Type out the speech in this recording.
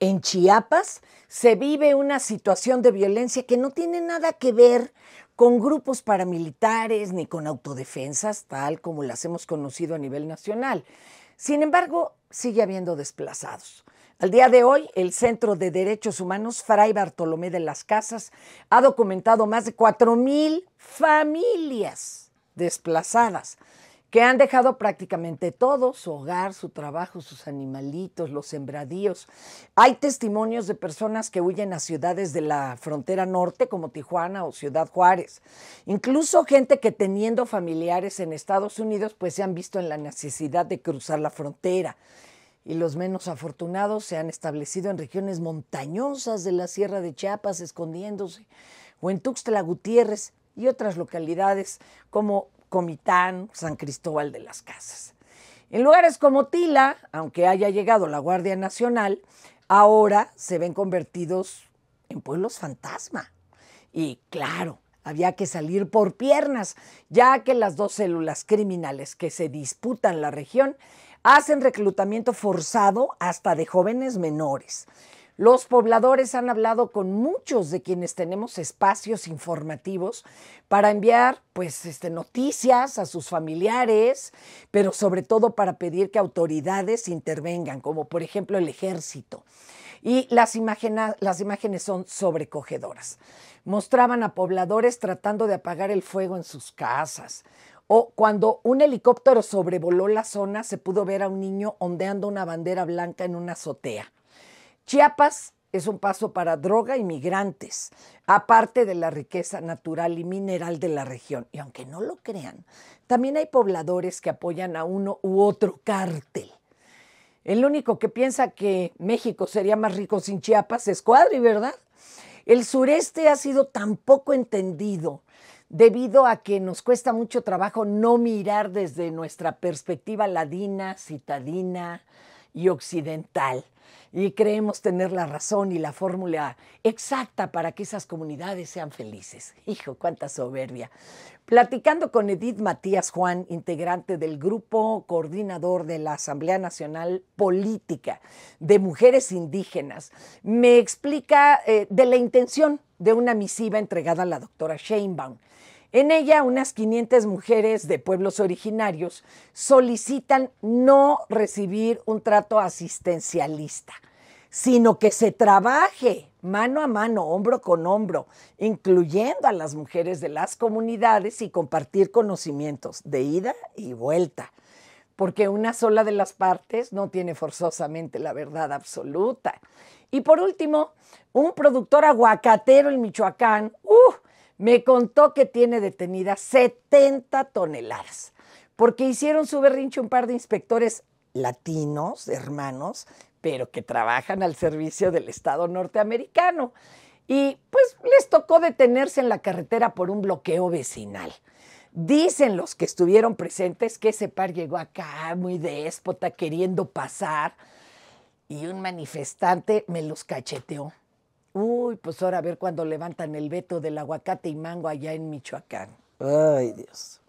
en Chiapas se vive una situación de violencia que no tiene nada que ver con grupos paramilitares ni con autodefensas, tal como las hemos conocido a nivel nacional. Sin embargo, sigue habiendo desplazados. Al día de hoy, el Centro de Derechos Humanos Fray Bartolomé de las Casas ha documentado más de 4.000 familias desplazadas, que han dejado prácticamente todo, su hogar, su trabajo, sus animalitos, los sembradíos. Hay testimonios de personas que huyen a ciudades de la frontera norte como Tijuana o Ciudad Juárez. Incluso gente que teniendo familiares en Estados Unidos pues se han visto en la necesidad de cruzar la frontera. Y los menos afortunados se han establecido en regiones montañosas de la Sierra de Chiapas escondiéndose o en Tuxtla Gutiérrez y otras localidades como Comitán, San Cristóbal de las Casas. En lugares como Tila, aunque haya llegado la Guardia Nacional, ahora se ven convertidos en pueblos fantasma. Y claro, había que salir por piernas, ya que las dos células criminales que se disputan la región hacen reclutamiento forzado hasta de jóvenes menores. Los pobladores han hablado con muchos de quienes tenemos espacios informativos para enviar pues este, noticias a sus familiares, pero sobre todo para pedir que autoridades intervengan, como por ejemplo el ejército. Y las, las imágenes son sobrecogedoras. Mostraban a pobladores tratando de apagar el fuego en sus casas, o cuando un helicóptero sobrevoló la zona, se pudo ver a un niño ondeando una bandera blanca en una azotea. Chiapas es un paso para droga y migrantes, aparte de la riqueza natural y mineral de la región. Y aunque no lo crean, también hay pobladores que apoyan a uno u otro cártel. El único que piensa que México sería más rico sin Chiapas es Cuadri, ¿verdad? El sureste ha sido tan poco entendido debido a que nos cuesta mucho trabajo no mirar desde nuestra perspectiva ladina, citadina, y occidental. Y creemos tener la razón y la fórmula exacta para que esas comunidades sean felices. Hijo, cuánta soberbia. Platicando con Edith Matías Juan, integrante del grupo coordinador de la Asamblea Nacional Política de Mujeres Indígenas, me explica eh, de la intención de una misiva entregada a la doctora Sheinbaum. En ella, unas 500 mujeres de pueblos originarios solicitan no recibir un trato asistencialista, sino que se trabaje mano a mano, hombro con hombro, incluyendo a las mujeres de las comunidades y compartir conocimientos de ida y vuelta, porque una sola de las partes no tiene forzosamente la verdad absoluta. Y por último, un productor aguacatero en Michoacán, uh, me contó que tiene detenidas 70 toneladas, porque hicieron su berrinche un par de inspectores latinos, hermanos, pero que trabajan al servicio del Estado norteamericano. Y pues les tocó detenerse en la carretera por un bloqueo vecinal. Dicen los que estuvieron presentes que ese par llegó acá muy déspota, queriendo pasar, y un manifestante me los cacheteó. Uy, pues ahora a ver cuando levantan el veto del aguacate y mango allá en Michoacán. Ay, Dios.